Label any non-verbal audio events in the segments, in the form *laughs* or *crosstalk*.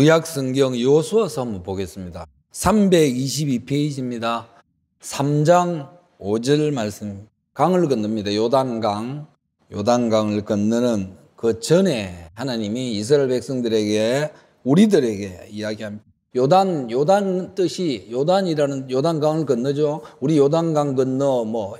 구약 성경 요수아서 한번 보겠습니다. 322페이지입니다. 3장 5절 말씀. 강을 건넙니다. 요단강. 요단강을 건너는 그 전에 하나님이 이스라엘 백성들에게 우리들에게 이야기합니다. 요단 요단 뜻이 요단이라는 요단강을 건너죠. 우리 요단강 건너 뭐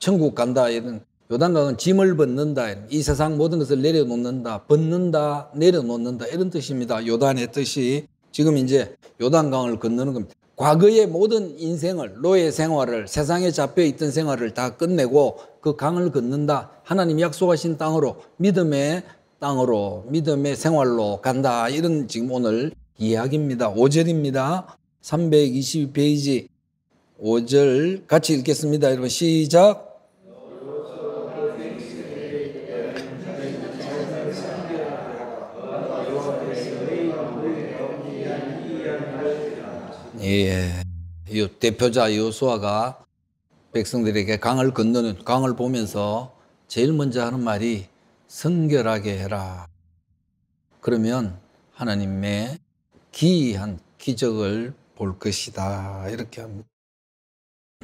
천국 간다 이런 요단강은 짐을 벗는다. 이 세상 모든 것을 내려놓는다. 벗는다. 내려놓는다. 이런 뜻입니다. 요단의 뜻이 지금 이제 요단강을 건너는 겁니다. 과거의 모든 인생을 노예 생활을 세상에 잡혀 있던 생활을 다 끝내고 그 강을 건넌다. 하나님 약속하신 땅으로 믿음의 땅으로 믿음의 생활로 간다. 이런 지금 오늘 이야기입니다. 5절입니다. 322페이지 5절 같이 읽겠습니다. 여러분 시작 예, 예. 이 대표자 요수아가 백성들에게 강을 건너는 강을 보면서 제일 먼저 하는 말이 성결하게 해라. 그러면 하나님의 기이한 기적을 볼 것이다. 이렇게 합니다.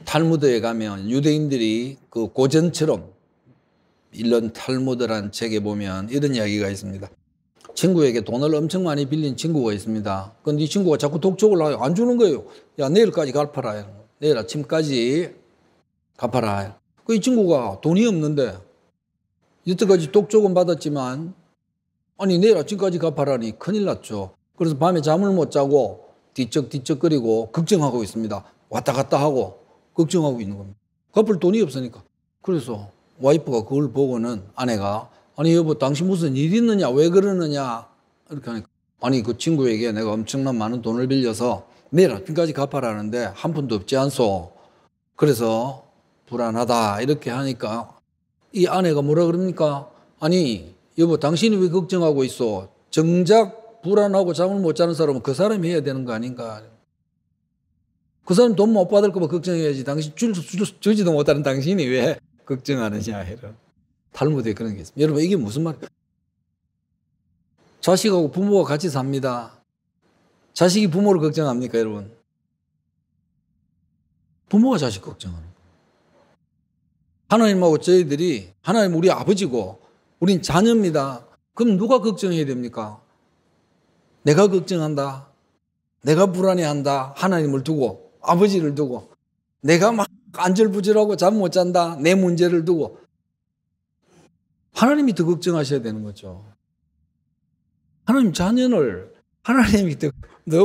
탈무드에 가면 유대인들이 그 고전처럼 일런 탈무드란 책에 보면 이런 이야기가 있습니다. 친구에게 돈을 엄청 많이 빌린 친구가 있습니다. 그런데이 친구가 자꾸 독촉을 하요. 안 주는 거예요. 야, 내일까지 갚아라. 내일 아침까지 갚아라. 그 이 친구가 돈이 없는데, 여태까지 독촉은 받았지만, 아니, 내일 아침까지 갚아라니 큰일 났죠. 그래서 밤에 잠을 못 자고 뒤적뒤적거리고 걱정하고 있습니다. 왔다 갔다 하고 걱정하고 있는 겁니다. 갚을 돈이 없으니까. 그래서 와이프가 그걸 보고는 아내가 아니 여보 당신 무슨 일 있느냐 왜 그러느냐 이렇게 하니까 아니 그 친구에게 내가 엄청난 많은 돈을 빌려서 내일 아침까지 갚아라는데 한 푼도 없지 않소 그래서 불안하다 이렇게 하니까 이 아내가 뭐라 그럽니까 아니 여보 당신이 왜 걱정하고 있어 정작 불안하고 잠을 못 자는 사람은 그 사람이 해야 되는 거 아닌가 그 사람 돈 못 받을까 봐 걱정해야지 당신 줄, 줄, 주지도 못하는 당신이 왜 *laughs* 걱정하느냐 이런 탈무드에 그런 게 있습니다. 여러분 이게 무슨 말이에요? 자식하고 부모가 같이 삽니다. 자식이 부모를 걱정합니까 여러분? 부모가 자식 걱정하는 하나님하고 저희들이 하나님 우리 아버지고 우린 자녀입니다. 그럼 누가 걱정해야 됩니까? 내가 걱정한다. 내가 불안해한다. 하나님을 두고 아버지를 두고 내가 막 안절부절하고 잠 못 잔다. 내 문제를 두고 하나님이 더 걱정하셔야 되는 거죠. 하나님 자녀를 하나님이 더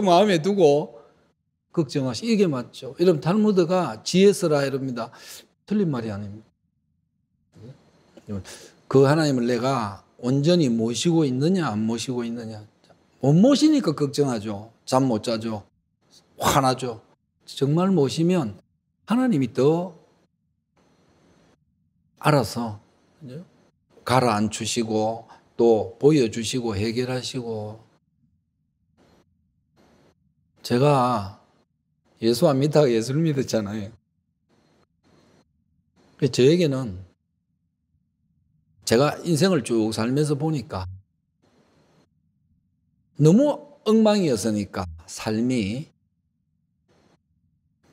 마음에 두고 걱정하시. 이게 맞죠. 여러분, 달무드가 지혜서라 이럽니다. 틀린 말이 아닙니다. 그 하나님을 내가 온전히 모시고 있느냐, 안 모시고 있느냐. 못 모시니까 걱정하죠. 잠 못 자죠. 화나죠. 정말 모시면 하나님이 더 알아서 가라앉히시고 또 보여주시고 해결하시고 제가 예수 안 믿다가 예수를 믿었잖아요. 저에게는 제가 인생을 쭉 살면서 보니까 너무 엉망이었으니까 삶이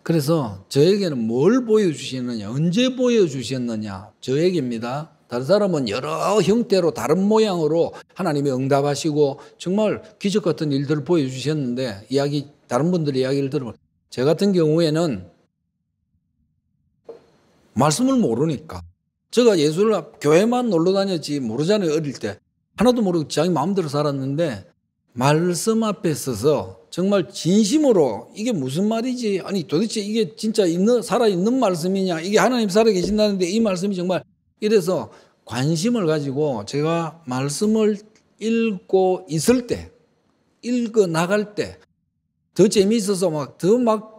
그래서 저에게는 뭘 보여주시느냐 언제 보여주셨느냐 저에게입니다. 다른 사람은 여러 형태로 다른 모양으로 하나님이 응답하시고 정말 기적 같은 일들을 보여주셨는데 이야기 다른 분들의 이야기를 들어보면 제 같은 경우에는 말씀을 모르니까 제가 예수를 교회만 놀러 다녔지 모르잖아요 어릴 때 하나도 모르고 자기 마음대로 살았는데 말씀 앞에 서서 정말 진심으로 이게 무슨 말이지 아니 도대체 이게 진짜 있는 살아 있는 말씀이냐 이게 하나님 살아 계신다는데 이 말씀이 정말 이래서 관심을 가지고 제가 말씀을 읽고 있을 때, 읽어 나갈 때, 더 재미있어서 막, 더 막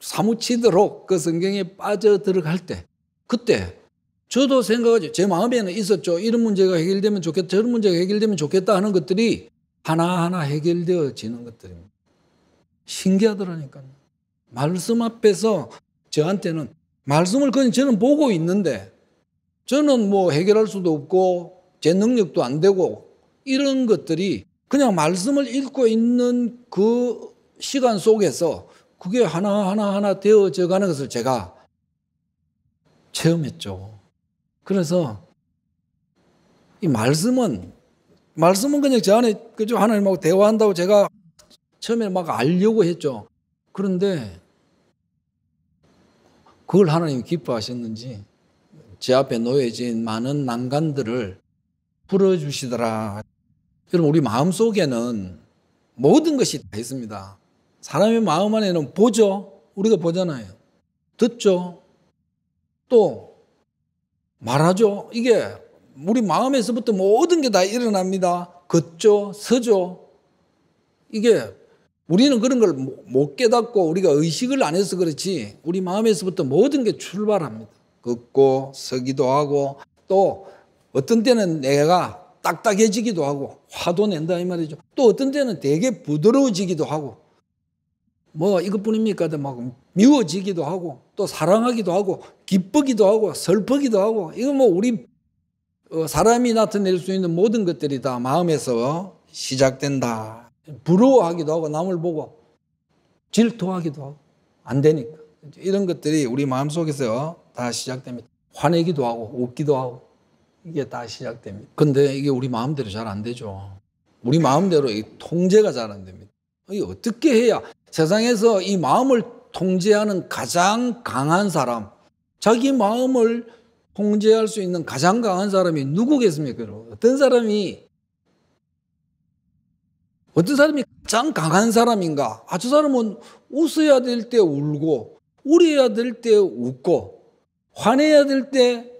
사무치도록 그 성경에 빠져 들어갈 때, 그때 저도 생각하죠. 제 마음에는 있었죠. 이런 문제가 해결되면 좋겠다, 저런 문제가 해결되면 좋겠다 하는 것들이 하나하나 해결되어지는 것들입니다. 신기하더라니까요. 말씀 앞에서 저한테는 말씀을 그냥 저는 보고 있는데 저는 뭐 해결할 수도 없고 제 능력도 안 되고 이런 것들이 그냥 말씀을 읽고 있는 그 시간 속에서 그게 하나하나 하나 되어져 가는 것을 제가 체험했죠. 그래서 이 말씀은 말씀은 그냥 제 안에 그저 하나님하고 대화한다고 제가 처음에 막 알려고 했죠. 그런데 그걸 하나님이 기뻐하셨는지 제 앞에 놓여진 많은 난간들을 풀어주시더라. 여러분, 우리 마음 속에는 모든 것이 다 있습니다. 사람의 마음 안에는 보죠. 우리가 보잖아요. 듣죠. 또 말하죠. 이게 우리 마음에서부터 모든 게 다 일어납니다. 걷죠. 서죠. 이게 우리는 그런 걸 못 깨닫고 우리가 의식을 안 해서 그렇지 우리 마음에서부터 모든 게 출발합니다. 걷고 서기도 하고 또 어떤 때는 내가 딱딱해지기도 하고 화도 낸다 이 말이죠. 또 어떤 때는 되게 부드러워지기도 하고 뭐 이것뿐입니까? 막 미워지기도 하고 또 사랑하기도 하고 기쁘기도 하고 슬프기도 하고 이건 뭐 우리 어, 사람이 나타낼 수 있는 모든 것들이 다 마음에서 시작된다. 부러워하기도 하고 남을 보고 질투하기도 하고 안 되니까 이런 것들이 우리 마음 속에서 다 시작됩니다. 화내기도 하고 웃기도 하고 이게 다 시작됩니다. 근데 이게 우리 마음대로 잘 안 되죠. 우리 마음대로 이 통제가 잘 안 됩니다. 이 어떻게 해야 세상에서 이 마음을 통제하는 가장 강한 사람, 자기 마음을 통제할 수 있는 가장 강한 사람이 누구겠습니까? 어떤 사람이 어떤 사람이 가장 강한 사람인가? 아, 저 사람은 웃어야 될 때 울고, 울어야 될 때 웃고, 화내야 될 때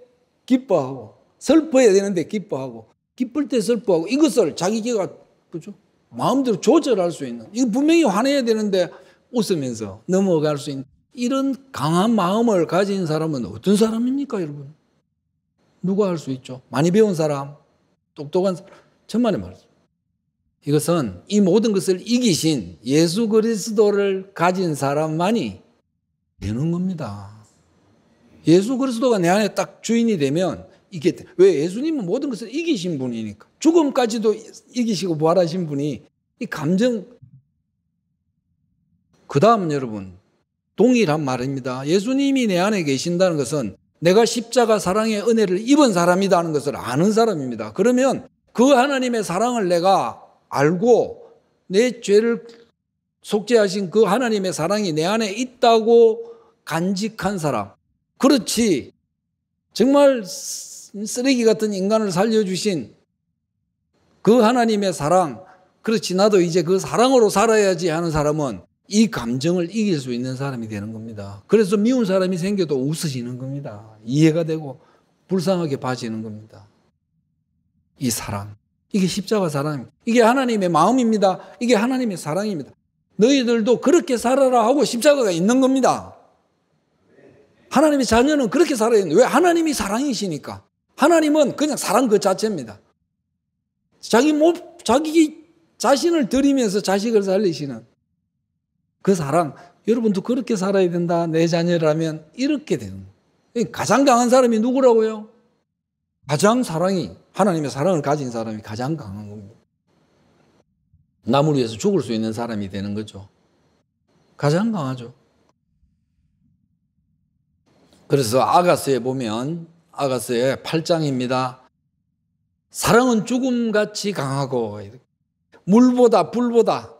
기뻐하고 슬퍼야 해 되는데 기뻐하고 기쁠 때 슬퍼하고 이것을 자기가 그죠? 마음대로 조절할 수 있는 이거 분명히 화내야 되는데 웃으면서 넘어갈 수 있는 이런 강한 마음을 가진 사람은 어떤 사람입니까, 여러분? 누가 할 수 있죠? 많이 배운 사람, 똑똑한 사람, 천만의 말씀. 이것은 이 모든 것을 이기신 예수 그리스도를 가진 사람만이 되는 겁니다. 예수 그리스도가 내 안에 딱 주인이 되면 이게 왜 예수님은 모든 것을 이기신 분이니까 죽음까지도 이기시고 부활하신 분이 이 감정 그 다음은 여러분 동일한 말입니다. 예수님이 내 안에 계신다는 것은 내가 십자가 사랑의 은혜를 입은 사람이다하는 것을 아는 사람입니다. 그러면 그 하나님의 사랑을 내가 알고 내 죄를 속죄하신 그 하나님의 사랑이 내 안에 있다고 간직한 사람, 그렇지. 정말 쓰레기 같은 인간을 살려주신 그 하나님의 사랑, 그렇지. 나도 이제 그 사랑으로 살아야지 하는 사람은 이 감정을 이길 수 있는 사람이 되는 겁니다. 그래서 미운 사람이 생겨도 웃으시는 겁니다. 이해가 되고 불쌍하게 봐지는 겁니다. 이 사랑. 이게 십자가 사랑 이게 하나님의 마음입니다. 이게 하나님의 사랑입니다. 너희들도 그렇게 살아라 하고 십자가가 있는 겁니다. 하나님의 자녀는 그렇게 살아야 되는왜 하나님이 사랑이시니까. 하나님은 그냥 사랑 그 자체입니다. 자기 몸, 자기 자신을 들이면서 자식을 살리시는 그 사랑. 여러분도 그렇게 살아야 된다. 내 자녀라면 이렇게 되는 거예요. 가장 강한 사람이 누구라고요? 가장 사랑이 하나님의 사랑을 가진 사람이 가장 강한 겁니다. 남을 위해서 죽을 수 있는 사람이 되는 거죠. 가장 강하죠. 그래서 아가서에 보면 아가서의 8장입니다. 사랑은 죽음같이 강하고 물보다 불보다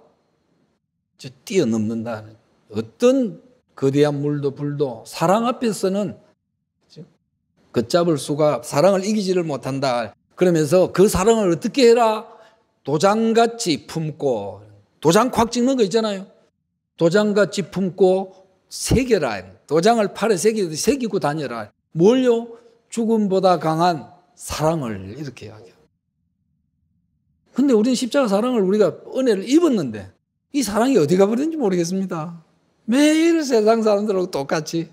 뛰어넘는다 어떤 거대한 물도 불도 사랑 앞에서는 걷잡을 수가 사랑을 이기지를 못한다. 그러면서 그 사랑을 어떻게 해라? 도장같이 품고 도장 콱 찍는 거 있잖아요. 도장같이 품고 새겨라. 도장을 팔에 새기, 새기고 다녀라. 뭘요? 죽음보다 강한 사랑을 이렇게 이야기 근데 우리는 십자가 사랑을 우리가 은혜를 입었는데 이 사랑이 어디 가버렸는지 모르겠습니다. 매일 세상 사람들하고 똑같이.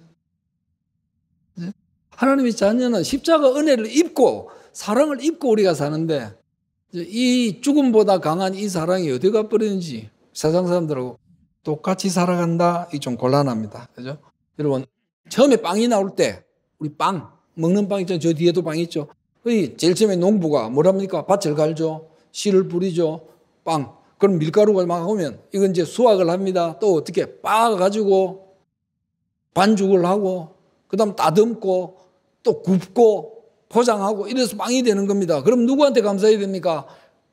네? 하나님의 자녀는 십자가 은혜를 입고 사랑을 입고 우리가 사는데 이 죽음보다 강한 이 사랑이 어디 가버렸는지 세상 사람들하고 똑같이 살아간다 이 좀 곤란합니다. 그죠? 여러분 처음에 빵이 나올 때 우리 빵 먹는 빵 있죠. 저 뒤에도 빵 있죠. 이 제일 처음에 농부가 뭐랍니까? 밭을 갈죠. 씨를 뿌리죠. 빵. 그럼 밀가루가 막 오면 이건 이제 수확을 합니다. 또 어떻게 빻아 가지고 반죽을 하고 그다음 다듬고 또 굽고 포장하고 이래서 빵이 되는 겁니다. 그럼 누구한테 감사해야 됩니까?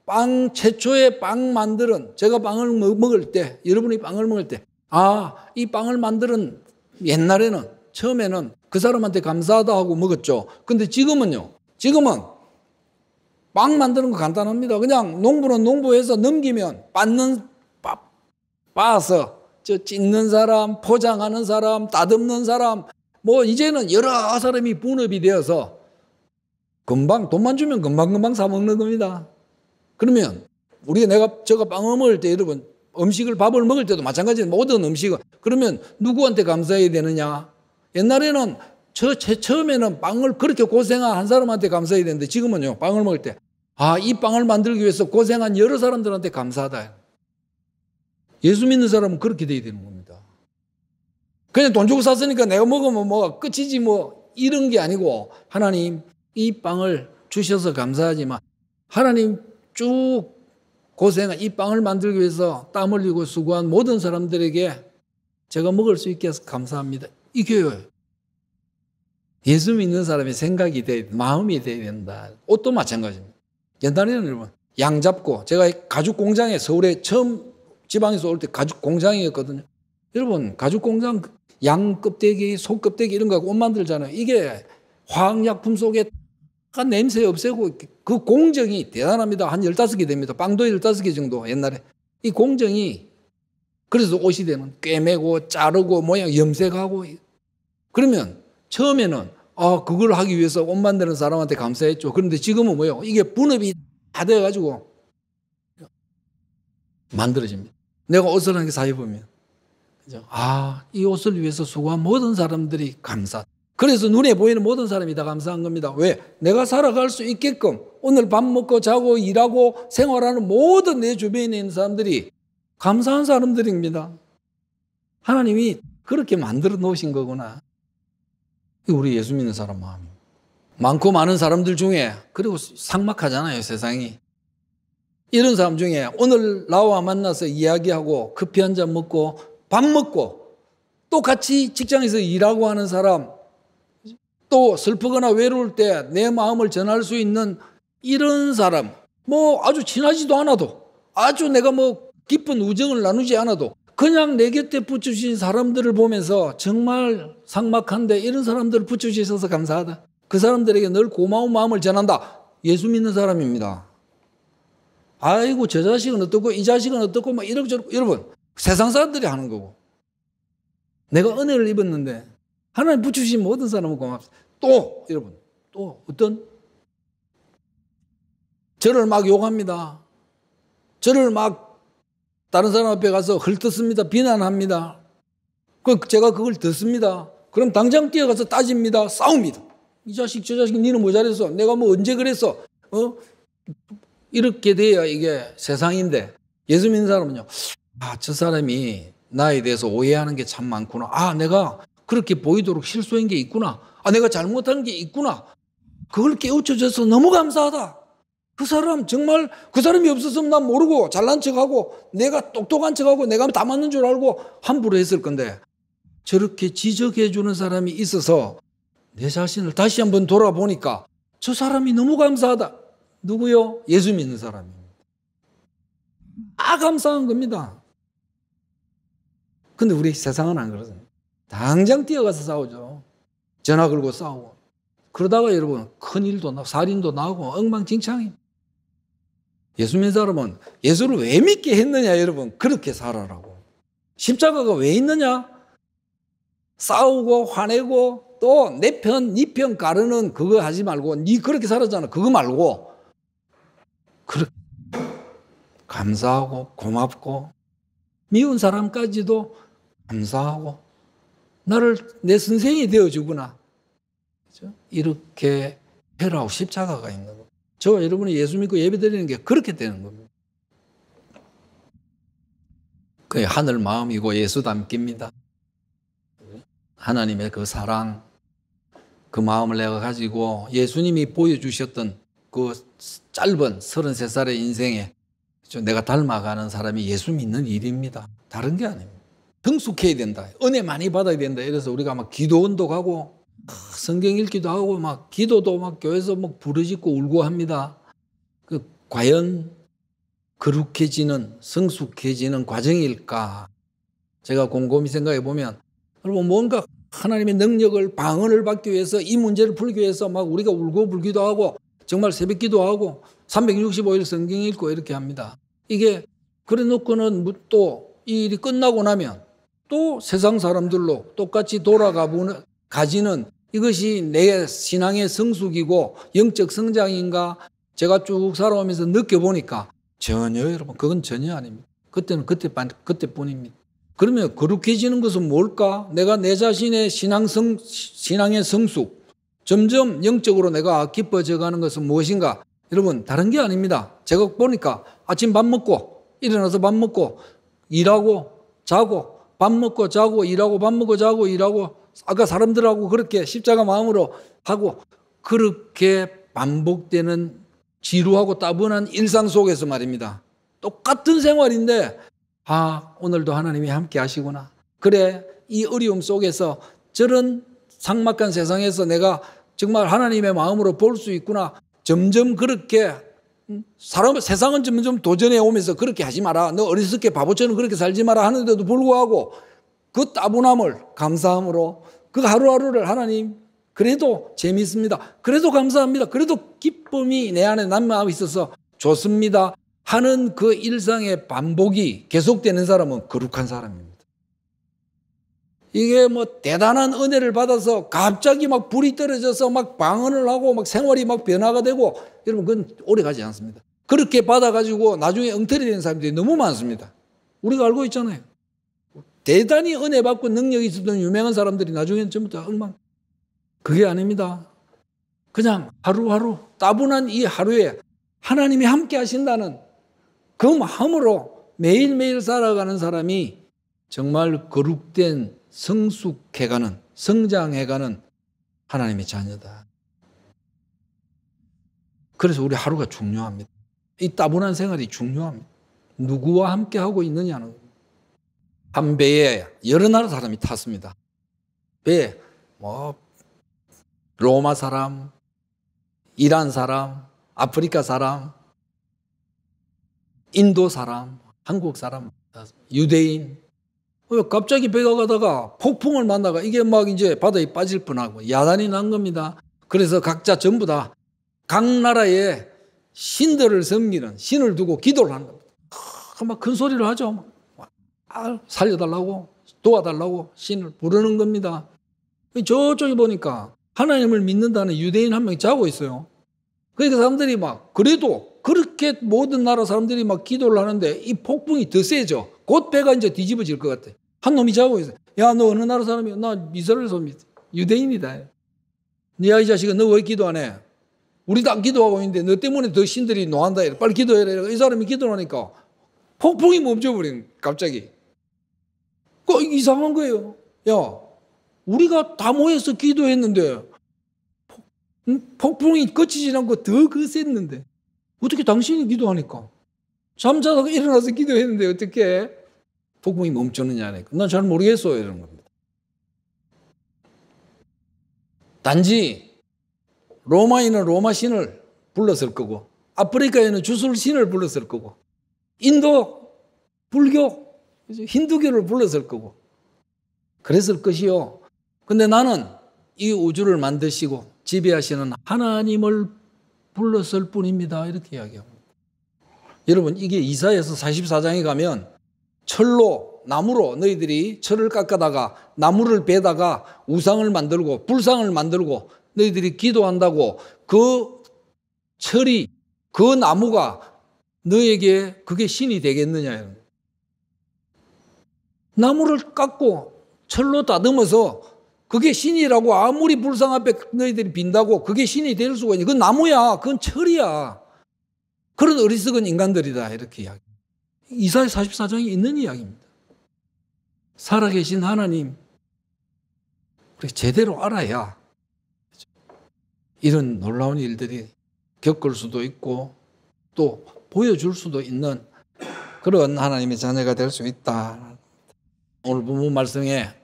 빵, 최초의 빵 만드는, 제가 빵을 먹을 때, 여러분이 빵을 먹을 때, 아, 이 빵을 만드는 옛날에는, 처음에는 그 사람한테 감사하다 하고 먹었죠. 근데 지금은요, 지금은 빵 만드는 거 간단합니다. 그냥 농부는 농부에서 넘기면 빻는, 빻, 빻아서 저 찢는 사람, 포장하는 사람, 따듬는 사람, 뭐 이제는 여러 사람이 분업이 되어서 금방 돈만 주면 금방금방 사먹는 겁니다. 그러면 우리가 내가 저가 빵을 먹을 때 여러분 음식을 밥을 먹을 때도 마찬가지로 모든 음식은 그러면 누구한테 감사해야 되느냐? 옛날에는 저, 제 처음에는 빵을 그렇게 고생한 사람한테 감사해야 되는데 지금은요 빵을 먹을 때 아, 이 빵을 만들기 위해서 고생한 여러 사람들한테 감사하다. 예수 믿는 사람은 그렇게 돼야 되는 겁니다. 그냥 돈 주고 샀으니까 내가 먹으면 뭐가 끝이지 뭐 이런 게 아니고 하나님 이 빵을 주셔서 감사하지만 하나님 쭉 고생한 이 빵을 만들기 위해서 땀 흘리고 수고한 모든 사람들에게 제가 먹을 수 있게 해서 감사합니다. 이게요. 예수 믿는 사람의 생각이 돼, 마음이 돼야 된다. 옷도 마찬가지입니다. 옛날에는 여러분, 양 잡고, 제가 가죽 공장에 서울에 처음 지방에서 올 때 가죽 공장이었거든요. 여러분, 가죽 공장 양 껍데기, 소 껍데기 이런 거옷 만들잖아요. 이게 화학약품 속에 그 냄새 없애고 그 공정이 대단합니다. 한 15개 됩니다. 빵도 15개 정도 옛날에. 이 공정이 그래서 옷이 되면 꿰매고 자르고 모양 염색하고 그러면 처음에는 아 그걸 하기 위해서 옷 만드는 사람한테 감사했죠. 그런데 지금은 뭐요? 이게 분업이 다 돼가지고 만들어집니다. 내가 옷을 한 개 사입으면 아이 옷을 위해서 수고한 모든 사람들이 감사. 그래서 눈에 보이는 모든 사람이 다 감사한 겁니다. 왜? 내가 살아갈 수 있게끔 오늘 밥 먹고 자고 일하고 생활하는 모든 내 주변에 있는 사람들이 감사한 사람들입니다. 하나님이 그렇게 만들어 놓으신 거구나. 우리 예수 믿는 사람 마음이. 많고 많은 사람들 중에, 그리고 상막하잖아요, 세상이. 이런 사람 중에 오늘 나와 만나서 이야기하고 커피 한 잔 먹고 밥 먹고 또 같이 직장에서 일하고 하는 사람 또 슬프거나 외로울 때 내 마음을 전할 수 있는 이런 사람, 뭐 아주 친하지도 않아도 아주 내가 뭐 깊은 우정을 나누지 않아도 그냥 내 곁에 붙여주신 사람들을 보면서 정말 상막한데 이런 사람들을 붙여주셔서 감사하다. 그 사람들에게 늘 고마운 마음을 전한다. 예수 믿는 사람입니다. 아이고 저 자식은 어떻고 이 자식은 어떻고 막이러고 뭐 저렇게 여러분 세상 사람들이 하는 거고 내가 은혜를 입었는데 하나님 붙여주신 모든 사람은 고맙습니다. 또 여러분 또 어떤 저를 막 욕합니다. 저를 막 다른 사람 앞에 가서 헐뜯습니다. 비난합니다. 그 제가 그걸 듣습니다. 그럼 당장 뛰어가서 따집니다. 싸웁니다. 이 자식 저 자식 니는 뭐 잘했어? 내가 뭐 언제 그랬어? 어? 이렇게 돼야 이게 세상인데 예수 믿는 사람은요. 아, 저 사람이 나에 대해서 오해하는 게 참 많구나. 아, 내가 그렇게 보이도록 실수인게 있구나. 아, 내가 잘못한 게 있구나. 그걸 깨우쳐줘서 너무 감사하다. 그 사람 정말 그 사람이 없었으면 난 모르고 잘난 척하고 내가 똑똑한 척하고 내가 다 맞는 줄 알고 함부로 했을 건데 저렇게 지적해 주는 사람이 있어서 내 자신을 다시 한번 돌아보니까 저 사람이 너무 감사하다. 누구요? 예수 믿는 사람입니다. 아 감사한 겁니다. 근데 우리 세상은 안 그러잖아요. 당장 뛰어가서 싸우죠. 전화 걸고 싸우고. 그러다가 여러분 큰일도 나고 살인도 나고 엉망진창이니다 예수 믿는 사람은 예수를 왜 믿게 했느냐 여러분 그렇게 살아라고. 십자가가 왜 있느냐? 싸우고 화내고 또 내 편, 니편 네 가르는 그거 하지 말고 니 네 그렇게 살았잖아. 그거 말고 그렇게 감사하고 고맙고 미운 사람까지도 감사하고 나를 내 선생이 되어주구나. 그렇죠? 이렇게 해라고 십자가가 있는 거. 니 저와 여러분이 예수 믿고 예배 드리는 게 그렇게 되는 겁니다. 그의 하늘 마음이고 예수 담깁니다. 하나님의 그 사랑, 그 마음을 내가 가지고 예수님이 보여주셨던 그 짧은 33살의 인생에 내가 닮아가는 사람이 예수 믿는 일입니다. 다른 게 아닙니다. 성숙해야 된다. 은혜 많이 받아야 된다. 이래서 우리가 막 기도 운동하고 아, 성경 읽기도 하고 막 기도도 막 교회에서 막 부르짖고 울고 합니다. 그 과연 그룩해지는 성숙해지는 과정일까? 제가 곰곰이 생각해 보면 여러분 뭔가 하나님의 능력을 방언을 받기 위해서 이 문제를 풀기 위해서 막 우리가 울고 불기도 하고 정말 새벽 기도하고 365일 성경 읽고 이렇게 합니다. 이게 그래 놓고는 또 이 일이 끝나고 나면 또 세상 사람들로 똑같이 돌아가 보는, 가지는 이것이 내 신앙의 성숙이고 영적 성장인가 제가 쭉 살아오면서 느껴보니까 전혀 여러분 그건 전혀 아닙니다. 그때는 그때 그때뿐입니다. 그러면 거룩해지는 것은 뭘까? 내가 내 자신의 신앙 성 신앙의 성숙 점점 영적으로 내가 깊어져 가는 것은 무엇인가? 여러분 다른 게 아닙니다. 제가 보니까 아침 밥 먹고 일어나서 밥 먹고 일하고 자고 밥 먹고 자고 일하고 밥 먹고 자고 일하고 아까 사람들하고 그렇게 십자가 마음으로 하고 그렇게 반복되는 지루하고 따분한 일상 속에서 말입니다. 똑같은 생활인데 아 오늘도 하나님이 함께 하시구나. 그래 이 어려움 속에서 저런 상막한 세상에서 내가 정말 하나님의 마음으로 볼 수 있구나. 점점 그렇게 사람, 세상은 좀 도전해 오면서 그렇게 하지 마라. 너 어리석게 바보처럼 그렇게 살지 마라 하는데도 불구하고 그 따분함을 감사함으로 그 하루하루를 하나님 그래도 재미있습니다. 그래도 감사합니다. 그래도 기쁨이 내 안에 남아 있어서 좋습니다. 하는 그 일상의 반복이 계속되는 사람은 거룩한 사람입니다. 이게 뭐 대단한 은혜를 받아서 갑자기 막 불이 떨어져서 막 방언을 하고 막 생활이 막 변화가 되고 여러분 그건 오래 가지 않습니다. 그렇게 받아가지고 나중에 엉터리 되는 사람들이 너무 많습니다. 우리가 알고 있잖아요. 대단히 은혜 받고 능력이 있었던 유명한 사람들이 나중에는 전부 다 엉망. 그게 아닙니다. 그냥 하루하루 따분한 이 하루에 하나님이 함께 하신다는 그 마음으로 매일매일 살아가는 사람이 정말 거룩된 성숙해가는 성장해가는 하나님의 자녀다. 그래서 우리 하루가 중요합니다. 이 따분한 생활이 중요합니다. 누구와 함께 하고 있느냐는 한 배에 여러 나라 사람이 탔습니다. 배에 뭐 로마 사람, 이란 사람, 아프리카 사람, 인도 사람, 한국 사람, 유대인, 갑자기 배가 가다가 폭풍을 만나가 이게 막 이제 바다에 빠질 뻔하고 야단이 난 겁니다. 그래서 각자 전부 다 각나라의 신들을 섬기는 신을 두고 기도를 하는 겁니다. 막 큰 소리를 하죠. 아, 살려달라고 도와달라고 신을 부르는 겁니다. 저쪽에 보니까 하나님을 믿는다는 유대인 한 명이 자고 있어요. 그러니까 사람들이 막 그래도 그렇게 모든 나라 사람들이 막 기도를 하는데 이 폭풍이 더 세죠. 곧 배가 이제 뒤집어질 것 같아. 요한 놈이 자고 있어. 야, 너 어느 나라 사람이야? 나 이스라엘 사람이야. 유대인이다. 네아이자식은너 왜 기도 안 해? 우리도 안 기도하고 있는데 너 때문에 더 신들이 노한다. 이래. 빨리 기도해라. 이 사람이 기도하니까 폭풍이 멈춰버린 갑자기. 그 이상한 거예요. 야, 우리가 다 모여서 기도했는데 폭풍이 거치지 않고 더 거셌는데 어떻게 당신이 기도하니까 잠자다가 일어나서 기도했는데 어떻게 복음이 멈추느냐 하니까 난잘 모르겠어요 이런 겁니다. 단지 로마인은 로마 신을 불렀을 거고 아프리카에는 주술 신을 불렀을 거고 인도 불교 힌두교를 불렀을 거고 그랬을 것이요. 근데 나는 이 우주를 만드시고 지배하시는 하나님을 불렀을 뿐입니다. 이렇게 이야기합니다. 여러분 이게 이사에서 44장에 가면 철로 나무로 너희들이 철을 깎아다가 나무를 베다가 우상을 만들고 불상을 만들고 너희들이 기도한다고 그 철이 그 나무가 너에게 그게 신이 되겠느냐. 나무를 깎고 철로 다듬어서 그게 신이라고 아무리 불상 앞에 너희들이 빈다고 그게 신이 될 수가 있냐. 그 나무야. 그건 철이야. 그런 어리석은 인간들이다. 이렇게 이야기. 이사의 44장에 있는 이야기입니다. 살아계신 하나님, 우리 제대로 알아야 이런 놀라운 일들이 겪을 수도 있고 또 보여줄 수도 있는 그런 하나님의 자녀가 될 수 있다. 오늘 본문 말씀에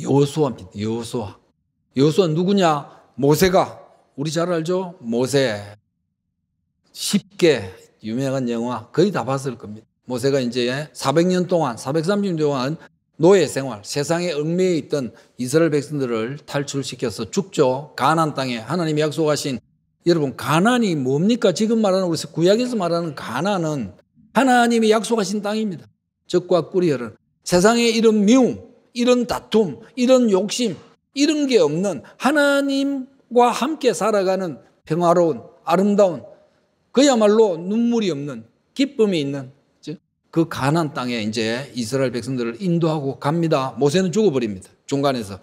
여수아입니다여수아여수아 누구냐? 모세가 우리 잘 알죠? 모세. 쉽게 유명한 영화 거의 다 봤을 겁니다. 모세가 이제 400년 동안, 430년 동안 노예 생활, 세상에 얽매여 있던 이스라엘 백성들을 탈출시켜서 죽죠. 가나안 땅에 하나님이 약속하신 여러분 가나안이 뭡니까? 지금 말하는 우리 구약에서 말하는 가나안은 하나님이 약속하신 땅입니다. 적과 꿀이 흐르 세상에 이런 미움, 이런 다툼, 이런 욕심, 이런 게 없는 하나님과 함께 살아가는 평화로운 아름다운 그야말로 눈물이 없는 기쁨이 있는 그 가난 땅에 이제 이스라엘 백성들을 인도하고 갑니다. 모세는 죽어버립니다. 중간에서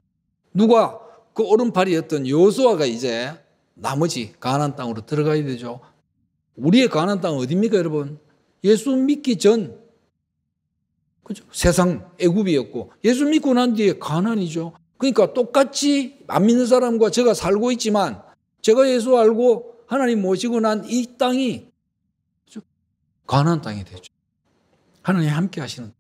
누가 그 오른팔이었던 여수아가 이제 나머지 가난 땅으로 들어가야 되죠. 우리의 가난 땅어디니까 여러분? 예수 믿기 전 그죠? 세상 애굽이었고 예수 믿고 난 뒤에 가난이죠. 그러니까 똑같이 안 믿는 사람과 제가 살고 있지만 제가 예수 알고 하나님 모시고 난 이 땅이 가난 땅이 되죠. 하나님 함께 하시는.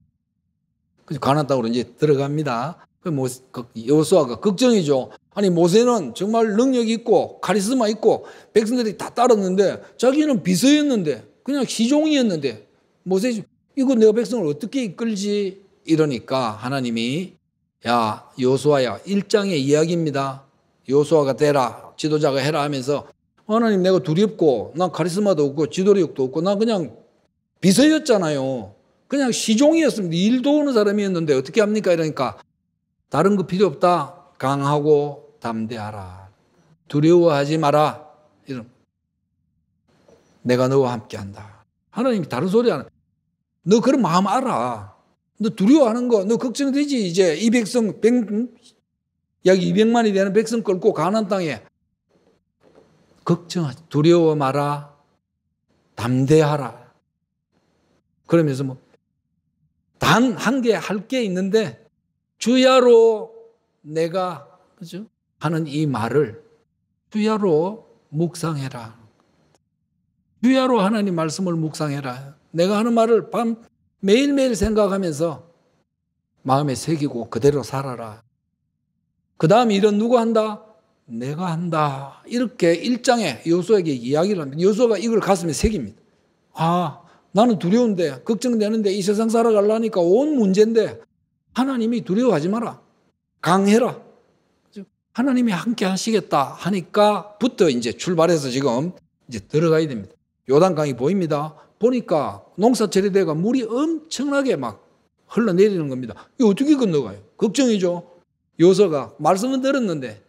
그래서 가나 땅으로 이제 들어갑니다. 그모 그 여호수아가 걱정이죠. 아니 모세는 정말 능력 있고 카리스마 있고 백성들이 다 따랐는데 자기는 비서였는데 그냥 시종이었는데 모세 이거 내가 백성을 어떻게 이끌지 이러니까 하나님이 야 여호수아야 일장의 이야기입니다. 여호수아가 되라 지도자가 해라 하면서 하나님 내가 두렵고 난 카리스마도 없고 지도력도 없고 난 그냥 비서였잖아요. 그냥 시종이었습니다. 일도 오는 사람이었는데 어떻게 합니까? 이러니까 다른 거 필요 없다. 강하고 담대하라. 두려워하지 마라. 이런 내가 너와 함께한다. 하나님이 다른 소리 안 해. 너 그런 마음 알아. 너 두려워하는 거, 너 걱정되지. 이제 이 백성, 백, 약 200만이 되는 백성 끌고 가난 땅에 걱정하지. 두려워 마라. 담대하라. 그러면서 뭐 단한개할게 있는데 주야로 내가 그죠? 하는 이 말을 주야로 묵상해라. 주야로 하나님 말씀을 묵상해라. 내가 하는 말을 밤 매일매일 생각하면서 마음에 새기고 그대로 살아라. 그 다음 이런 누구 한다? 내가 한다. 이렇게 일장에 요소에게 이야기를 합니다. 요소가 이걸 가슴에 새깁니다. 아, 나는 두려운데, 걱정되는데, 이 세상 살아가려니까 온 문제인데, 하나님이 두려워하지 마라. 강해라. 하나님이 함께 하시겠다 하니까부터 이제 출발해서 지금 이제 들어가야 됩니다. 요단강이 보입니다. 보니까 농사철이 돼가 물이 엄청나게 막 흘러내리는 겁니다. 이 어떻게 건너가요? 걱정이죠. 요서가 말씀은 들었는데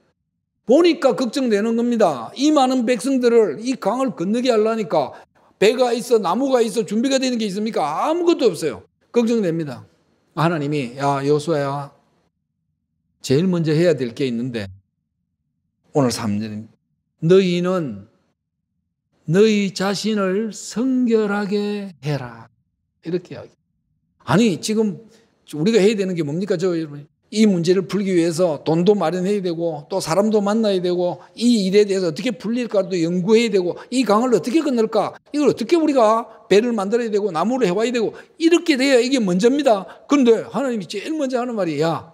보니까 걱정되는 겁니다. 이 많은 백성들을 이 강을 건너게 하려니까 배가 있어 나무가 있어 준비가 되는 게 있습니까? 아무것도 없어요. 걱정됩니다. 하나님이 야 여수아야 제일 먼저 해야 될 게 있는데 오늘 3절입니다. 너희는 너희 자신을 성결하게 해라. 이렇게 이야기. 아니, 지금 우리가 해야 되는 게 뭡니까? 저 여러분. 이 문제를 풀기 위해서 돈도 마련해야 되고 또 사람도 만나야 되고 이 일에 대해서 어떻게 풀릴까도 연구해야 되고 이 강을 어떻게 건널까 이걸 어떻게 우리가 배를 만들어야 되고 나무를 해와야 되고 이렇게 돼야 이게 먼저입니다. 그런데 하나님이 제일 먼저 하는 말이 야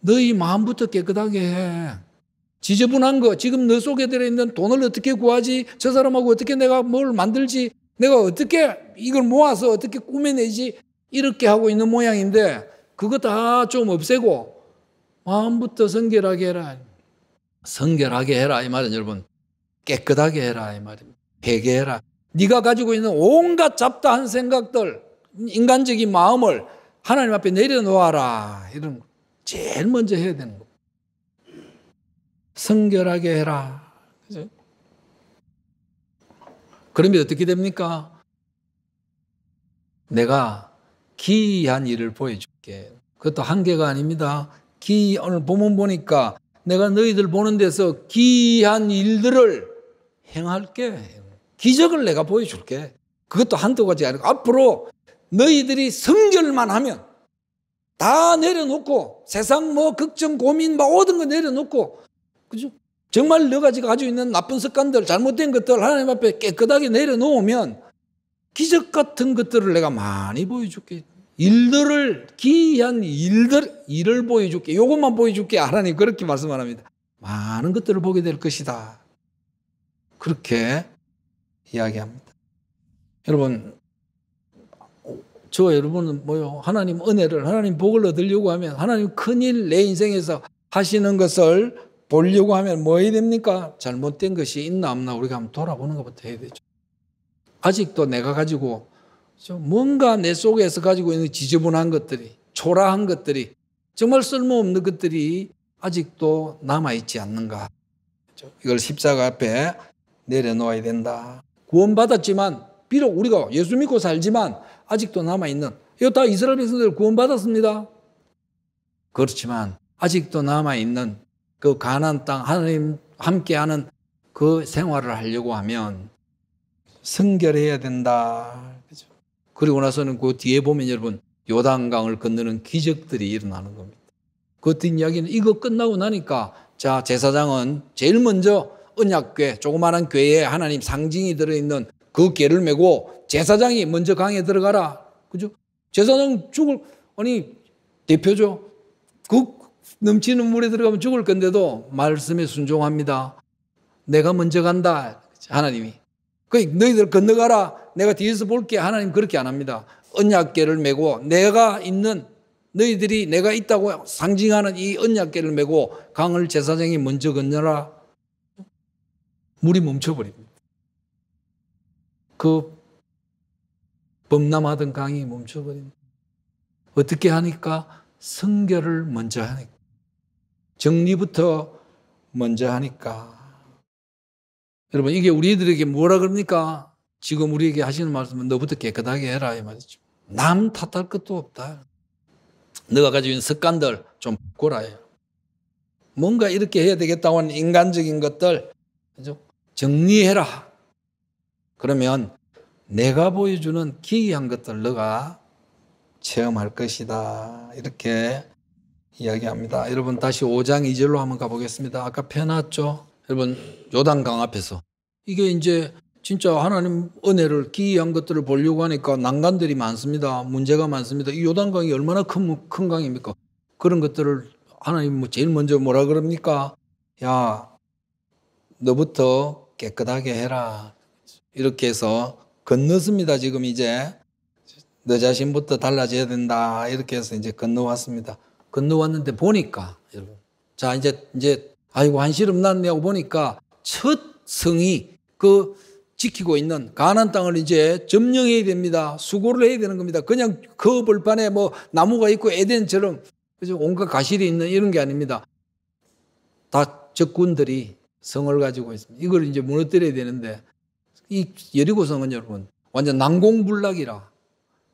너희 마음부터 깨끗하게 해. 지저분한 거 지금 너 속에 들어있는 돈을 어떻게 구하지 저 사람하고 어떻게 내가 뭘 만들지 내가 어떻게 이걸 모아서 어떻게 꾸며내지 이렇게 하고 있는 모양인데 그거 다 좀 없애고 마음부터 성결하게 해라. 성결하게 해라 이 말은 여러분 깨끗하게 해라 이 말입니다. 회개해라. 네가 가지고 있는 온갖 잡다한 생각들, 인간적인 마음을 하나님 앞에 내려놓아라. 이런 거. 제일 먼저 해야 되는 거. 성결하게 해라. 그죠? 그러면 어떻게 됩니까? 내가 기이한 일을 보여줘. 있게. 그것도 한계가 아닙니다. 기, 오늘 보면 보니까 내가 너희들 보는 데서 기이한 일들을 행할게. 기적을 내가 보여줄게. 그것도 한두 가지 아니고 앞으로 너희들이 성결만 하면 다 내려놓고 세상 뭐 걱정 고민 뭐 모든 거 내려놓고 그죠? 정말 너가 지금 가지고 있는 나쁜 습관들 잘못된 것들 하나님 앞에 깨끗하게 내려놓으면 기적 같은 것들을 내가 많이 보여줄게. 일들을 기이한 일들 일을 보여줄게. 이것만 보여줄게. 하나님 그렇게 말씀 합니다. 많은 것들을 보게 될 것이다. 그렇게 이야기합니다. 여러분 저 여러분은 뭐요? 하나님 은혜를 하나님 복을 얻으려고 하면 하나님 큰일 내 인생에서 하시는 것을 보려고 하면 뭐 해야 됩니까? 잘못된 것이 있나 없나 우리가 한번 돌아보는 것부터 해야 되죠. 아직도 내가 가지고 그렇죠? 뭔가 내 속에서 가지고 있는 지저분한 것들이, 초라한 것들이, 정말 쓸모없는 것들이 아직도 남아있지 않는가. 그렇죠? 이걸 십자가 앞에 내려놓아야 된다. 구원받았지만, 비록 우리가 예수 믿고 살지만, 아직도 남아있는, 이거 다 이스라엘 백성들 구원받았습니다. 그렇지만, 아직도 남아있는 그 가난 땅, 하나님 함께하는 그 생활을 하려고 하면, 성결해야 된다. 그리고 나서는 그 뒤에 보면 여러분 요단강을 건너는 기적들이 일어나는 겁니다. 그 뒷이야기는 이거 끝나고 나니까 자 제사장은 제일 먼저 언약궤 조그마한 궤에 하나님 상징이 들어있는 그 궤를 메고 제사장이 먼저 강에 들어가라 그죠? 제사장 죽을 아니 대표죠. 그 넘치는 물에 들어가면 죽을 건데도 말씀에 순종합니다. 내가 먼저 간다 하나님이. 그 너희들 건너가라 내가 뒤에서 볼게 하나님 그렇게 안 합니다. 언약계를 메고 내가 있는 너희들이 내가 있다고 상징하는 이 언약계를 메고 강을 제사장이 먼저 건너라. 물이 멈춰버립니다. 그 범람하던 강이 멈춰버립니다. 어떻게 하니까 성결을 먼저 하니까 정리부터 먼저 하니까 여러분 이게 우리들에게 뭐라 그럽니까? 지금 우리에게 하시는 말씀은 너부터 깨끗하게 해라 이 말이죠. 남 탓할 것도 없다. 너가 가지고 있는 습관들 좀 바꿔라. 뭔가 이렇게 해야 되겠다고 하는 인간적인 것들 정리해라. 그러면 내가 보여주는 기이한 것들 너가 체험할 것이다. 이렇게 이야기합니다. 여러분 다시 5장 2절로 한번 가보겠습니다. 아까 펴놨죠? 여러분 요단강 앞에서 이게 이제 진짜 하나님 은혜를 기이한 것들을 보려고 하니까 난간들이 많습니다. 문제가 많습니다. 이 요단강이 얼마나 큰, 큰 강입니까? 그런 것들을 하나님 뭐 제일 먼저 뭐라 그럽니까? 야, 너부터 깨끗하게 해라. 이렇게 해서 건넜습니다. 지금 이제 너 자신부터 달라져야 된다. 이렇게 해서 이제 건너왔습니다. 건너왔는데 보니까 여러분, 자 이제 이제 아이고 한시름 났네요. 보니까 첫 성이 그 지키고 있는 가나안 땅을 이제 점령해야 됩니다. 수고를 해야 되는 겁니다. 그냥 그 벌판에 뭐 나무가 있고 에덴처럼 온갖 가실이 있는 이런 게 아닙니다. 다 적군들이 성을 가지고 있습니다. 이걸 이제 무너뜨려야 되는데 이 여리고성은 여러분 완전 난공불락이라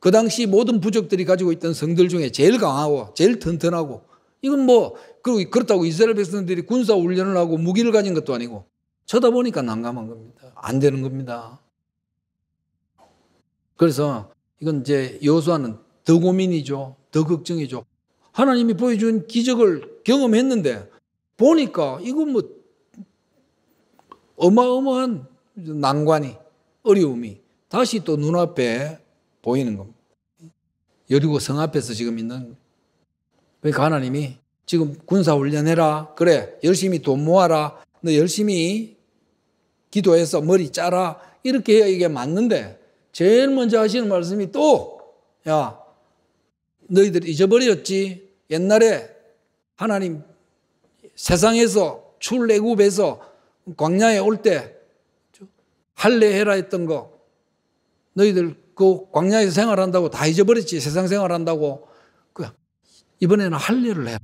그 당시 모든 부족들이 가지고 있던 성들 중에 제일 강하고 제일 튼튼하고 이건 뭐 그렇다고 이스라엘 백성들이 군사 훈련을 하고 무기를 가진 것도 아니고 쳐다보니까 난감한 겁니다. 안 되는 겁니다. 그래서 이건 이제 여수와는더 고민이죠. 더 걱정이죠. 하나님이 보여준 기적을 경험했는데 보니까 이건 뭐 어마어마한 난관이 어려움이 다시 또 눈앞에 보이는 겁니다. 여리고 성 앞에서 지금 있는 그러니까 하나님이 지금 군사 훈련해라 그래 열심히 돈 모아라 너 열심히 기도해서 머리 짜라. 이렇게 해야 이게 맞는데 제일 먼저 하시는 말씀이 또, 야, 너희들 잊어버렸지? 옛날에 하나님 세상에서 출애굽에서 광야에 올 때 할례 해라 했던 거 너희들 그 광야에서 생활한다고 다 잊어버렸지 세상 생활한다고 그 이번에는 할례를 해라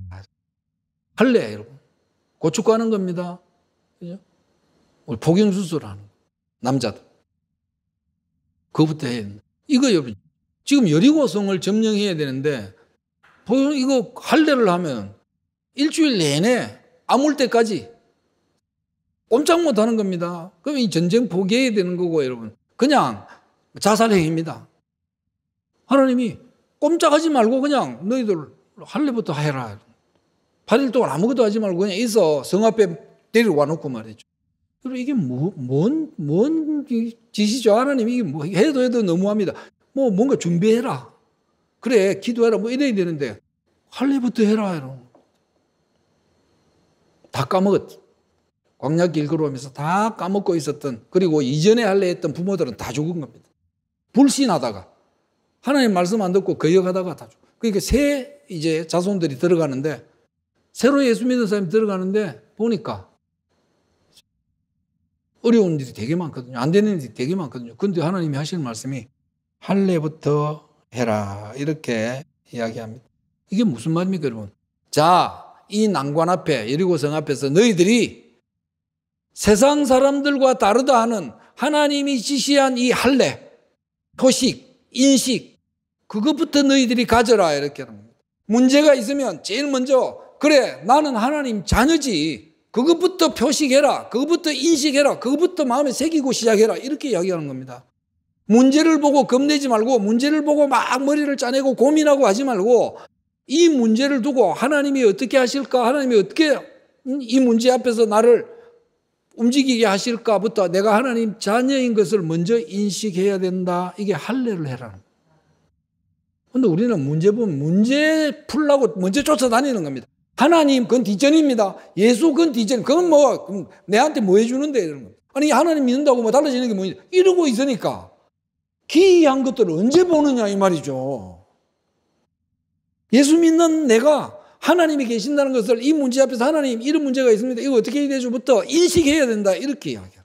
할례 여러분 고춧가는 겁니다 그죠? 우리 복용 수술하는 남자들. 그부터 해야 이거 여러분 지금 여리고성을 점령해야 되는데 보통 이거 할례를 하면 일주일 내내 아물 때까지 꼼짝 못 하는 겁니다. 그럼 이 전쟁 포기해야 되는 거고 여러분 그냥 자살행위입니다. 하나님이 꼼짝하지 말고 그냥 너희들 할례부터 해라. 8일 동안 아무것도 하지 말고 그냥 있어 성 앞에 데리고 와놓고 말이죠. 그리고 이게 뭐, 뭔, 뭔 짓이죠? 하나님 이게 뭐 해도 해도 너무합니다. 뭐 뭔가 준비해라. 그래, 기도해라. 뭐 이래야 되는데, 할례부터 해라. 이러다 까먹었지. 광야길 걸어오면서 다 까먹고 있었던, 그리고 이전에 할례했던 부모들은 다 죽은 겁니다. 불신하다가, 하나님 말씀 안 듣고 거역하다가 다 죽. 그러니까 새 이제 자손들이 들어가는데, 새로 예수 믿는 사람이 들어가는데, 보니까 어려운 일이 되게 많거든요. 안 되는 일이 되게 많거든요. 근데 하나님이 하시는 말씀이 할례부터 해라 이렇게 이야기합니다. 이게 무슨 말입니까, 여러분? 자, 이 난관 앞에 여리고성 앞에서 너희들이 세상 사람들과 다르다 하는 하나님이 지시한 이 할례, 토식, 인식 그것부터 너희들이 가져라 이렇게 합니다. 문제가 있으면 제일 먼저 그래 나는 하나님 자녀지 그것부터 표식해라. 그것부터 인식해라. 그것부터 마음에 새기고 시작해라. 이렇게 이야기하는 겁니다. 문제를 보고 겁내지 말고 문제를 보고 막 머리를 짜내고 고민하고 하지 말고 이 문제를 두고 하나님이 어떻게 하실까? 하나님이 어떻게 이 문제 앞에서 나를 움직이게 하실까부터 내가 하나님 자녀인 것을 먼저 인식해야 된다. 이게 할례를 해라는 근데 우리는 문제 보면 문제 풀라고 먼저 쫓아다니는 겁니다. 하나님 그건 뒷전입니다. 예수 그건 뒷전. 그건 뭐 내한테 뭐 해주는데 이런 거. 아니 하나님 믿는다고 뭐 달라지는 게 뭐냐. 이러고 있으니까 기이한 것들을 언제 보느냐 이 말이죠. 예수 믿는 내가 하나님이 계신다는 것을 이 문제 앞에서 하나님 이런 문제가 있습니다. 이거 어떻게 해야 되죠부터 인식해야 된다 이렇게 이야기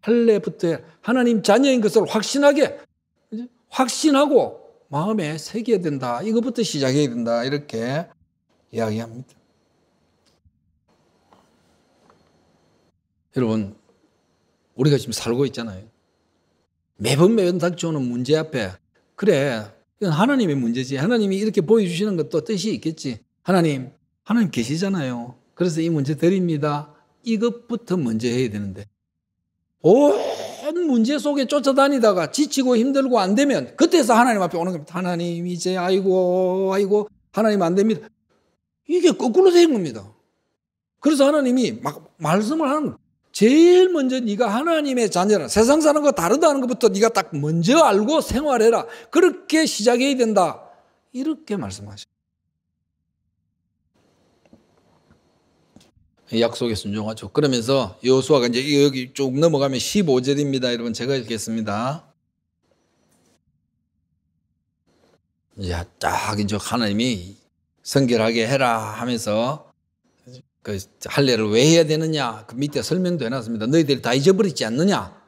할례부터 하나님 자녀인 것을 확신하게 확신하고 마음에 새겨야 된다. 이것부터 시작해야 된다. 이렇게 이야기합니다. 여러분, 우리가 지금 살고 있잖아요. 매번 매번 닥쳐오는 문제 앞에, 그래, 이건 하나님의 문제지. 하나님이 이렇게 보여주시는 것도 뜻이 있겠지. 하나님, 하나님 계시잖아요. 그래서 이 문제 드립니다. 이것부터 먼저 해야 되는데. 온 문제 속에 쫓아다니다가 지치고 힘들고 안 되면 그때서 하나님 앞에 오는 겁니다. 하나님, 이제, 아이고, 아이고, 하나님 안 됩니다. 이게 거꾸로 된 겁니다. 그래서 하나님이 막 말씀을 하는 제일 먼저 네가 하나님의 자녀라. 세상 사는 거 다르다는 것부터 네가 딱 먼저 알고 생활해라. 그렇게 시작해야 된다. 이렇게 말씀하시죠. 약속에 순종하죠. 그러면서 여호수아가 이제 여기 쭉 넘어가면 15절입니다. 여러분 제가 읽겠습니다. 야, 딱 이제 하나님이 성결하게 해라 하면서 그 할례를 왜 해야 되느냐 그 밑에 설명도 해놨습니다. 너희들이 다 잊어버리지 않느냐.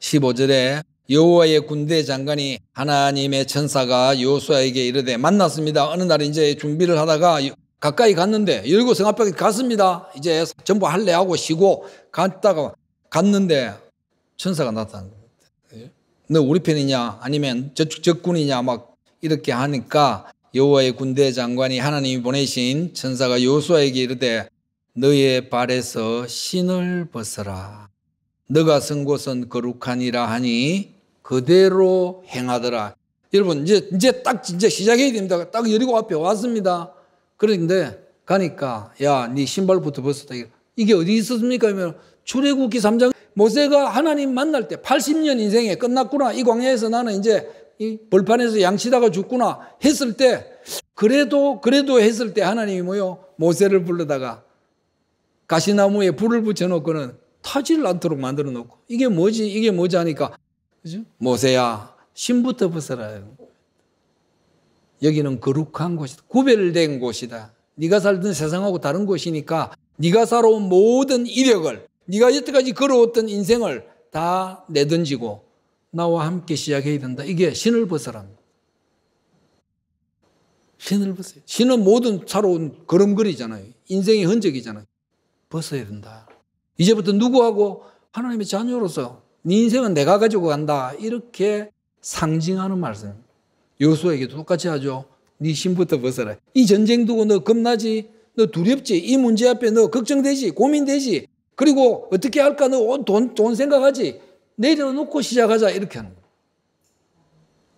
15절에 여호와의 군대 장관이 하나님의 천사가 여호수아에게 이르되 만났습니다. 어느 날 이제 준비를 하다가 가까이 갔는데 열고 성 앞에 갔습니다. 이제 전부 할례하고 쉬고 갔다가 갔는데 천사가 나타난 겁니다. 너 우리 편이냐 아니면 저 적, 적군이냐 막 이렇게 하니까 여호와의 군대 장관이 하나님이 보내신 천사가 요수아에게 이르되 너의 발에서 신을 벗어라. 너가 쓴 곳은 거룩하니라 하니 그대로 행하더라. 여러분 이제 이제 딱 이제 시작해야 됩니다. 딱 여리고 앞에 왔습니다. 그런데 가니까 야 네 신발부터 벗었다. 이게 어디 있었습니까? 하면 출애굽기 3장 모세가 하나님 만날 때 80년 인생에 끝났구나. 이 광야에서 나는 이제 이 벌판에서 양치다가 죽구나 했을 때 그래도 그래도 했을 때 하나님이 뭐요? 모세를 불러다가 가시나무에 불을 붙여 놓고는 터질 않도록 만들어 놓고 이게 뭐지? 이게 뭐지 하니까 그죠? 모세야 신부터 벗어라. 여기는 거룩한 곳이다. 구별된 곳이다. 네가 살던 세상하고 다른 곳이니까 네가 살아온 모든 이력을 네가 여태까지 걸어왔던 인생을 다 내던지고 나와 함께 시작해야 된다. 이게 신을 벗어랍니다. 신을 벗어요. 신은 모든 살아온 걸음걸이잖아요. 인생의 흔적이잖아요. 벗어야 된다. 이제부터 누구하고 하나님의 자녀로서 네 인생은 내가 가지고 간다. 이렇게 상징하는 말씀. 요수에게도 똑같이 하죠. 네 신부터 벗어라. 이 전쟁 두고 너 겁나지? 너 두렵지? 이 문제 앞에 너 걱정되지? 고민되지? 그리고 어떻게 할까? 너 돈, 돈 생각하지? 내려놓고 시작하자. 이렇게 하는 거예요.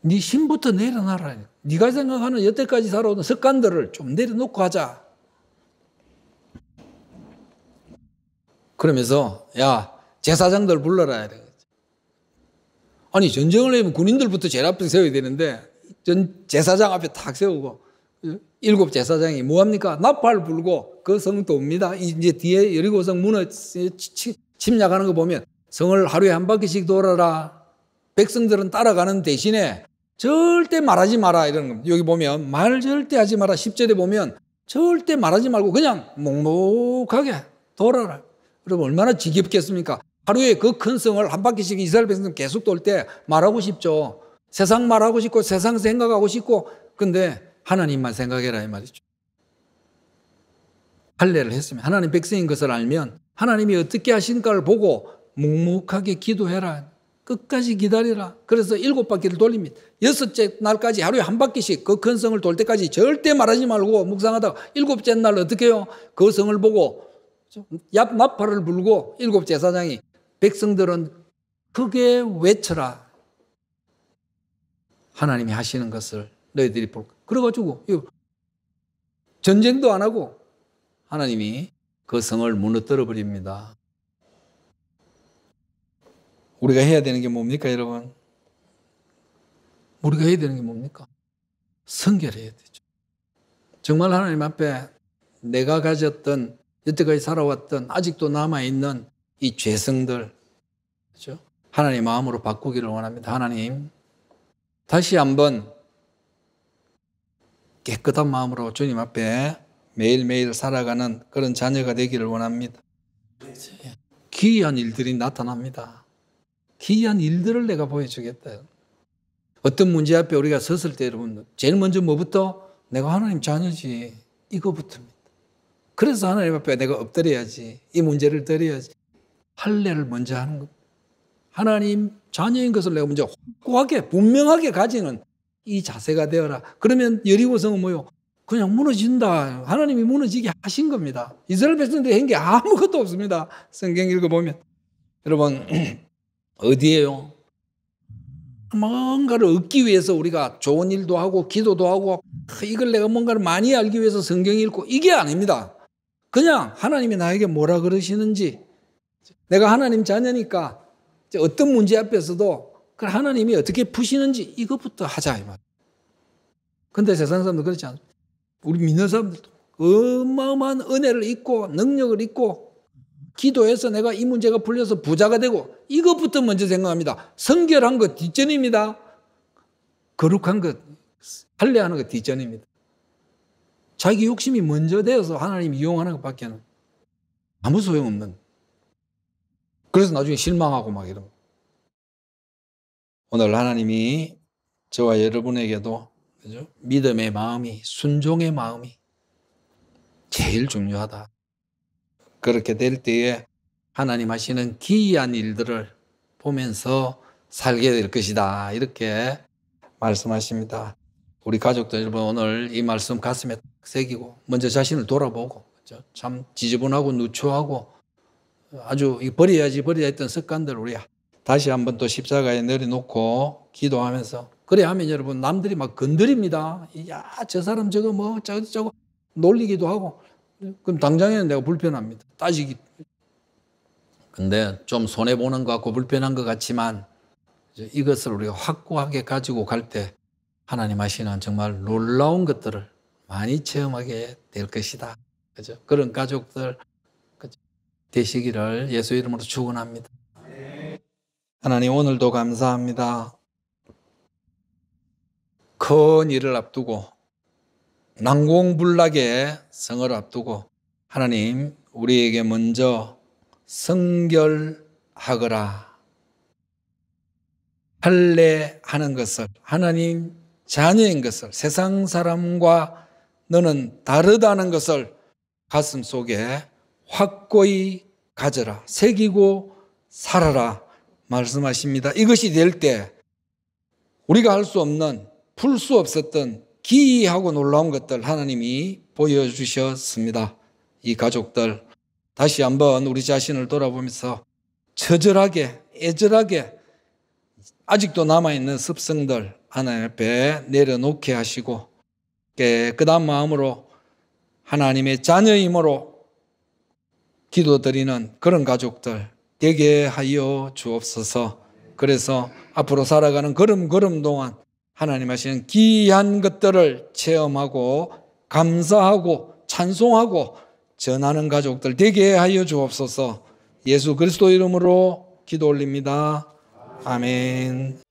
네 신부터 내려놔라. 네가 생각하는 여태까지 살아온 습관들을 좀 내려놓고 하자. 그러면서 야 제사장들 불러라 이래. 아니 전쟁을 하면 군인들부터 제일 앞에 세워야 되는데 전 제사장 앞에 탁 세우고 예? 일곱 제사장이 뭐 합니까? 나팔 불고 그 성도 옵니다. 이제 뒤에 여리고성 문을 침략하는 거 보면 성을 하루에 한 바퀴씩 돌아라. 백성들은 따라가는 대신에 절대 말하지 마라 이런 겁니다. 여기 보면 말 절대 하지 마라 10절에 보면 절대 말하지 말고 그냥 묵묵하게 돌아라. 여러분 얼마나 지겹겠습니까? 하루에 그 큰 성을 한 바퀴씩 이스라엘 백성 계속 돌 때 말하고 싶죠. 세상 말하고 싶고 세상 생각하고 싶고 근데 하나님만 생각해라 이 말이죠. 할례를 했으면 하나님 백성인 것을 알면 하나님이 어떻게 하신가를 보고 묵묵하게 기도해라. 끝까지 기다리라. 그래서 일곱 바퀴를 돌립니다. 여섯째 날까지 하루에 한 바퀴씩 그근 성을 돌 때까지 절대 말하지 말고 묵상하다가 일곱째 날 어떻게 해요? 그 성을 보고 얍 나팔을 불고 일곱 제사장이 백성들은 크게 외쳐라. 하나님이 하시는 것을 너희들이 볼까. 그래가지고 전쟁도 안 하고 하나님이 그 성을 무너뜨려 버립니다. 우리가 해야 되는 게 뭡니까, 여러분? 우리가 해야 되는 게 뭡니까? 성결해야 되죠. 정말 하나님 앞에 내가 가졌던 여태까지 살아왔던 아직도 남아 있는 이 죄성들 그죠하나님 마음으로 바꾸기를 원합니다. 하나님 다시 한번 깨끗한 마음으로 주님 앞에 매일매일 살아가는 그런 자녀가 되기를 원합니다. 기이한 일들이 나타납니다. 기이한 일들을 내가 보여주겠다. 어떤 문제 앞에 우리가 섰을 때 여러분 제일 먼저 뭐부터 내가 하나님 자녀지 이거부터입니다. 그래서 하나님 앞에 내가 엎드려야지 이 문제를 드려야지 할례를 먼저 하는 겁 하나님 자녀인 것을 내가 먼저 확고하게 분명하게 가지는 이 자세가 되어라. 그러면 여리고성은 뭐요? 그냥 무너진다. 하나님이 무너지게 하신 겁니다. 이스라엘 백성들이 한 게 아무것도 없습니다. 성경 읽어보면 여러분 *clears throat* 어디에요? 뭔가를 얻기 위해서 우리가 좋은 일도 하고 기도도 하고 이걸 내가 뭔가를 많이 알기 위해서 성경 읽고 이게 아닙니다. 그냥 하나님이 나에게 뭐라 그러시는지 내가 하나님 자녀니까 어떤 문제 앞에서도 그 하나님이 어떻게 푸시는지 이것부터 하자 이 말. 근데 세상 사람들 그렇지 않습니 우리 믿는 사람들도 어마어마한 은혜를 입고 능력을 입고 기도해서 내가 이 문제가 풀려서 부자가 되고 이것부터 먼저 생각합니다. 성결한 것 뒷전입니다. 거룩한 것, 할례하는 것 뒷전입니다. 자기 욕심이 먼저 되어서 하나님 이용하는 것밖에 아무 소용없는. 그래서 나중에 실망하고 막 이런. 오늘 하나님이 저와 여러분에게도 그죠? 믿음의 마음이 순종의 마음이 제일 중요하다. 그렇게 될 때에 하나님 하시는 기이한 일들을 보면서 살게 될 것이다. 이렇게 말씀하십니다. 우리 가족들 여러분 오늘 이 말씀 가슴에 새기고 먼저 자신을 돌아보고 참 지저분하고 누추하고 아주 버려야지 버려야 했던 습관들 우리 다시 한번 또 십자가에 내려놓고 기도하면서 그래 하면 여러분 남들이 막 건드립니다. 야저 사람 저거 뭐 저거 저거 놀리기도 하고 그럼 당장에는 내가 불편합니다. 따지기. 근데 좀 손해보는 것 같고 불편한 것 같지만 이것을 우리가 확고하게 가지고 갈 때 하나님 하시는 정말 놀라운 것들을 많이 체험하게 될 것이다. 그죠? 그런 가족들 그죠? 되시기를 예수 이름으로 축원합니다. 하나님 오늘도 감사합니다. 큰 일을 앞두고 난공불락의 성을 앞두고 하나님 우리에게 먼저 성결하거라 할례하는 것을 하나님 자녀인 것을 세상 사람과 너는 다르다는 것을 가슴 속에 확고히 가져라 새기고 살아라 말씀하십니다. 이것이 될 때 우리가 할 수 없는 풀 수 없었던 기이하고 놀라운 것들 하나님이 보여주셨습니다. 이 가족들 다시 한번 우리 자신을 돌아보면서 처절하게 애절하게 아직도 남아있는 습성들 하나님 앞에 내려놓게 하시고 깨끗한 예, 마음으로 하나님의 자녀이므로 기도드리는 그런 가족들 되게 하여 주옵소서. 그래서 앞으로 살아가는 걸음걸음 동안 하나님 하시는 기이한 것들을 체험하고 감사하고 찬송하고 전하는 가족들 되게 하여 주옵소서 예수 그리스도 이름으로 기도 올립니다. 아멘.